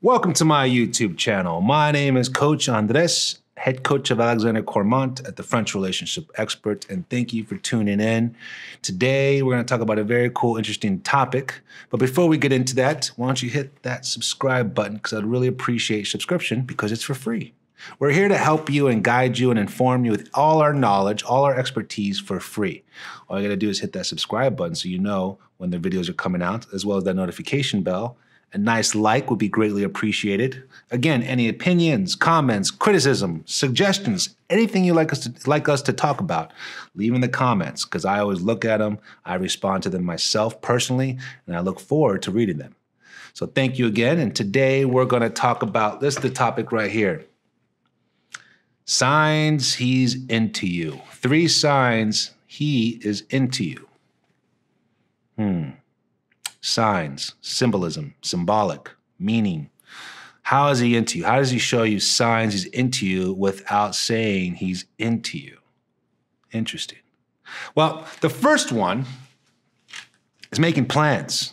Welcome to my YouTube channel. My name is Coach Andres, head coach of Alexander Cormont at the French Relationship Expert, and thank you for tuning in. Today, we're going to talk about a very cool, interesting topic. But before we get into that, why don't you hit that subscribe button because I'd really appreciate subscription because it's for free. We're here to help you and guide you and inform you with all our knowledge, all our expertise for free. All you gotta do is hit that subscribe button so you know when the videos are coming out, as well as that notification bell a nice like would be greatly appreciated. Again, any opinions, comments, criticism, suggestions, anything you like us to, like us to talk about, leave in the comments because I always look at them. I respond to them myself personally, and I look forward to reading them. So thank you again. And today we're going to talk about this is the topic right here. Signs he's into you. Three signs he is into you. Hmm signs, symbolism, symbolic, meaning. How is he into you? How does he show you signs he's into you without saying he's into you? Interesting. Well, the first one is making plans,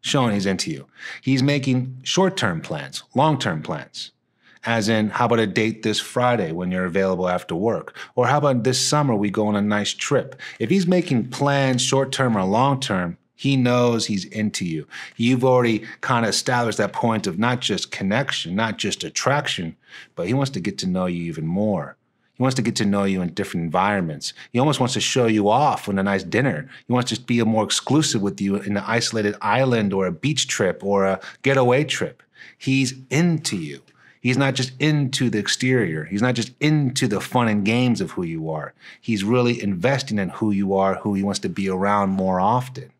showing he's into you. He's making short term plans, long term plans, as in, how about a date this Friday when you're available after work? Or how about this summer we go on a nice trip? If he's making plans short term or long term, he knows he's into you. You've already kind of established that point of not just connection, not just attraction, but he wants to get to know you even more. He wants to get to know you in different environments. He almost wants to show you off on a nice dinner. He wants to be more exclusive with you in an isolated island or a beach trip or a getaway trip. He's into you. He's not just into the exterior. He's not just into the fun and games of who you are. He's really investing in who you are, who he wants to be around more often.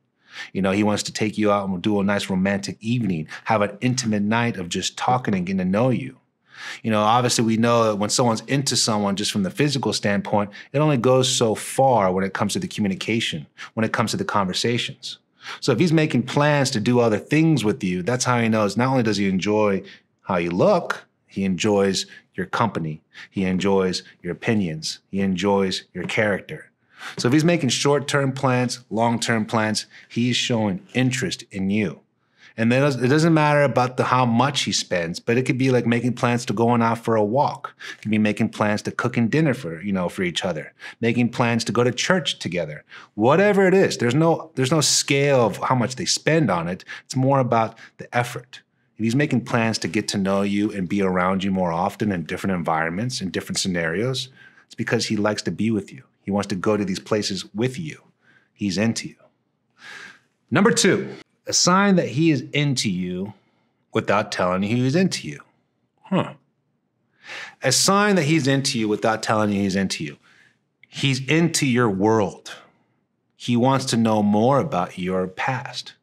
You know, he wants to take you out and do a nice romantic evening, have an intimate night of just talking and getting to know you. You know, obviously, we know that when someone's into someone just from the physical standpoint, it only goes so far when it comes to the communication, when it comes to the conversations. So if he's making plans to do other things with you, that's how he knows not only does he enjoy how you look, he enjoys your company, he enjoys your opinions, he enjoys your character. So if he's making short term plans, long term plans, he's showing interest in you. And then it doesn't matter about the how much he spends, but it could be like making plans to going out for a walk. It could be making plans to cooking dinner for you know for each other, making plans to go to church together. Whatever it is, there's no there's no scale of how much they spend on it. It's more about the effort. If he's making plans to get to know you and be around you more often in different environments, in different scenarios, it's because he likes to be with you. He wants to go to these places with you. He's into you. Number two, a sign that he is into you without telling you he's into you. Huh. A sign that he's into you without telling you he's into you. He's into your world. He wants to know more about your past.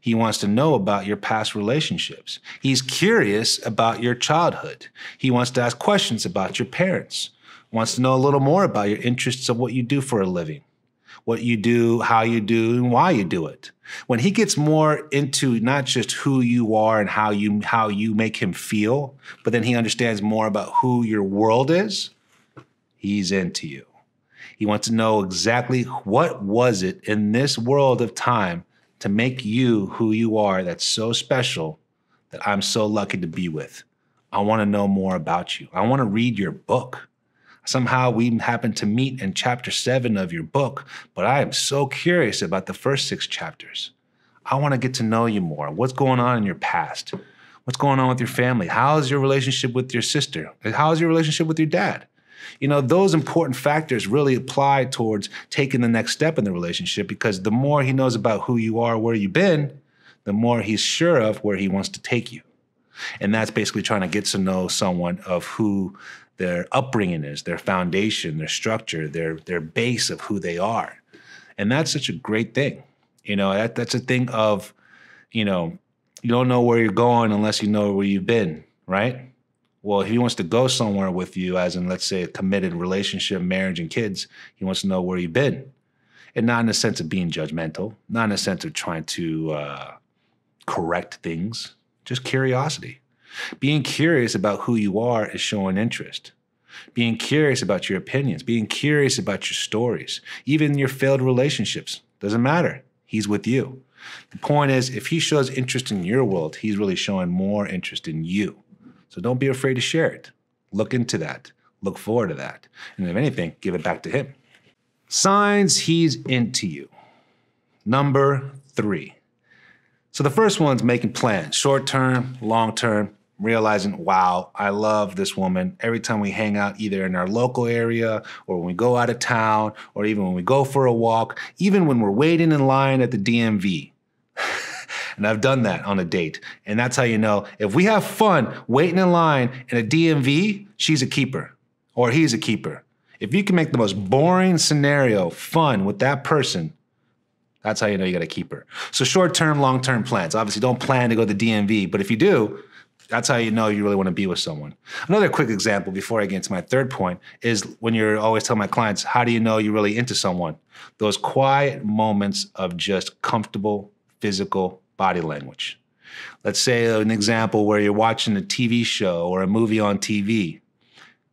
He wants to know about your past relationships. He's curious about your childhood. He wants to ask questions about your parents wants to know a little more about your interests of what you do for a living, what you do, how you do, and why you do it. When he gets more into not just who you are and how you how you make him feel, but then he understands more about who your world is, he's into you. He wants to know exactly what was it in this world of time to make you who you are that's so special that I'm so lucky to be with. I want to know more about you. I want to read your book. Somehow we happened to meet in chapter seven of your book, but I am so curious about the first six chapters. I want to get to know you more. What's going on in your past? What's going on with your family? How's your relationship with your sister? How's your relationship with your dad? You know, those important factors really apply towards taking the next step in the relationship because the more he knows about who you are, where you've been, the more he's sure of where he wants to take you. And that's basically trying to get to know someone of who their upbringing is, their foundation, their structure, their their base of who they are, and that's such a great thing. You know, that that's a thing of, you know, you don't know where you're going unless you know where you've been, right? Well, if he wants to go somewhere with you, as in let's say a committed relationship, marriage, and kids, he wants to know where you've been, and not in the sense of being judgmental, not in the sense of trying to uh, correct things, just curiosity. Being curious about who you are is showing interest. Being curious about your opinions, being curious about your stories, even your failed relationships, doesn't matter. He's with you. The point is, if he shows interest in your world, he's really showing more interest in you. So don't be afraid to share it. Look into that. Look forward to that. And if anything, give it back to him. Signs he's into you. Number three. So the first one's making plans, short term, long term realizing, wow, I love this woman. Every time we hang out, either in our local area or when we go out of town or even when we go for a walk, even when we're waiting in line at the DMV. and I've done that on a date. And that's how you know if we have fun waiting in line in a DMV, she's a keeper or he's a keeper. If you can make the most boring scenario fun with that person, that's how you know you got a keeper. So short term, long term plans. Obviously, don't plan to go to the DMV, but if you do, that's how you know you really want to be with someone. Another quick example before I get into my third point is when you're always telling my clients, how do you know you're really into someone? Those quiet moments of just comfortable physical body language. Let's say an example where you're watching a TV show or a movie on TV.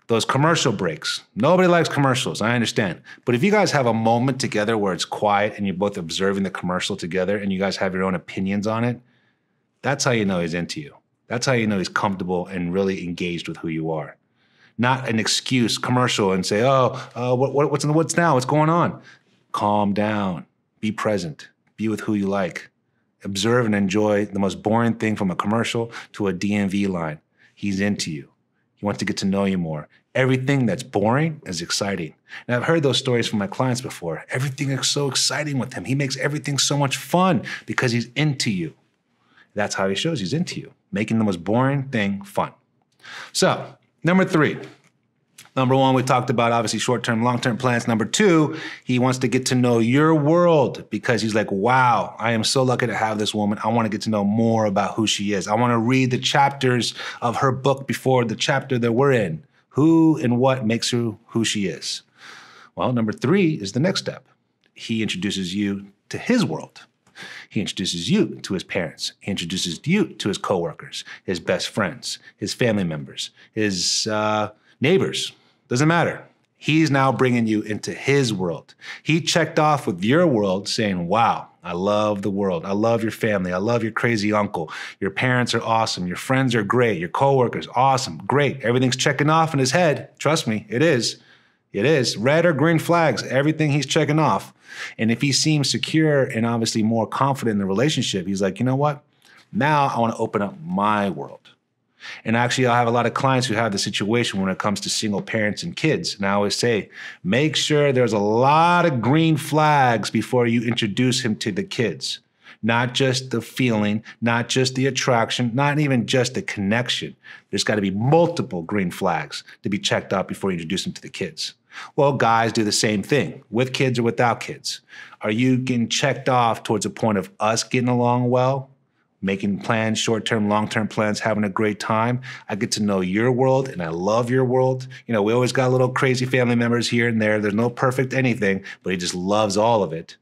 Those commercial breaks. Nobody likes commercials, I understand. But if you guys have a moment together where it's quiet and you're both observing the commercial together and you guys have your own opinions on it, that's how you know he's into you. That's how you know he's comfortable and really engaged with who you are. Not an excuse commercial and say, oh, uh, what, what, what's in the woods now? What's going on? Calm down. Be present. Be with who you like. Observe and enjoy the most boring thing from a commercial to a DMV line. He's into you. He wants to get to know you more. Everything that's boring is exciting. And I've heard those stories from my clients before. Everything is so exciting with him. He makes everything so much fun because he's into you. That's how he shows he's into you, making the most boring thing fun. So, number three. Number one, we talked about obviously short term, long term plans. Number two, he wants to get to know your world because he's like, wow, I am so lucky to have this woman. I want to get to know more about who she is. I want to read the chapters of her book before the chapter that we're in. Who and what makes her who she is? Well, number three is the next step. He introduces you to his world. He introduces you to his parents. He introduces you to his coworkers, his best friends, his family members, his uh, neighbors. Doesn't matter. He's now bringing you into his world. He checked off with your world saying, Wow, I love the world. I love your family. I love your crazy uncle. Your parents are awesome. Your friends are great. Your coworkers, awesome, great. Everything's checking off in his head. Trust me, it is. It is red or green flags, everything he's checking off. And if he seems secure and obviously more confident in the relationship, he's like, you know what? Now I want to open up my world. And actually, I have a lot of clients who have the situation when it comes to single parents and kids. And I always say, make sure there's a lot of green flags before you introduce him to the kids. Not just the feeling, not just the attraction, not even just the connection. There's got to be multiple green flags to be checked out before you introduce them to the kids. Well, guys do the same thing with kids or without kids. Are you getting checked off towards a point of us getting along well, making plans, short term, long term plans, having a great time? I get to know your world and I love your world. You know, we always got little crazy family members here and there. There's no perfect anything, but he just loves all of it.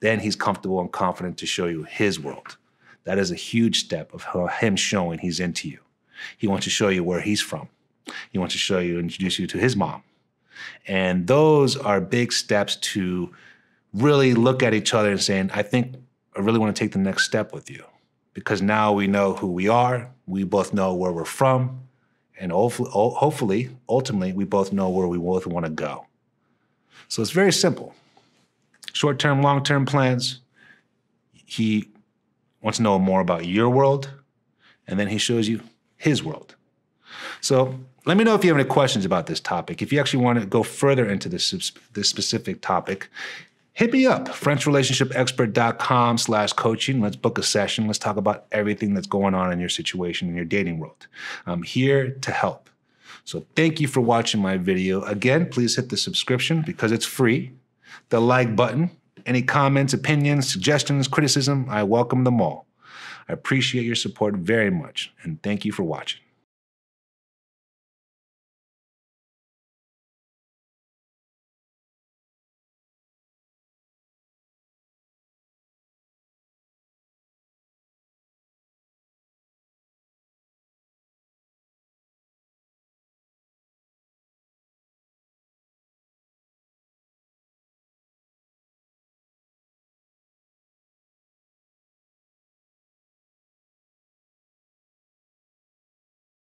Then he's comfortable and confident to show you his world. That is a huge step of him showing he's into you. He wants to show you where he's from. He wants to show you, introduce you to his mom and those are big steps to really look at each other and saying, I think I really want to take the next step with you. Because now we know who we are, we both know where we're from, and hopefully, ultimately, we both know where we both want to go. So it's very simple short term, long term plans. He wants to know more about your world, and then he shows you his world. So let me know if you have any questions about this topic. If you actually want to go further into this, this specific topic, hit me up, frenchrelationshipexpert.com slash coaching. Let's book a session. Let's talk about everything that's going on in your situation in your dating world. I'm here to help. So thank you for watching my video. Again, please hit the subscription because it's free, the like button, any comments, opinions, suggestions, criticism, I welcome them all. I appreciate your support very much, and thank you for watching.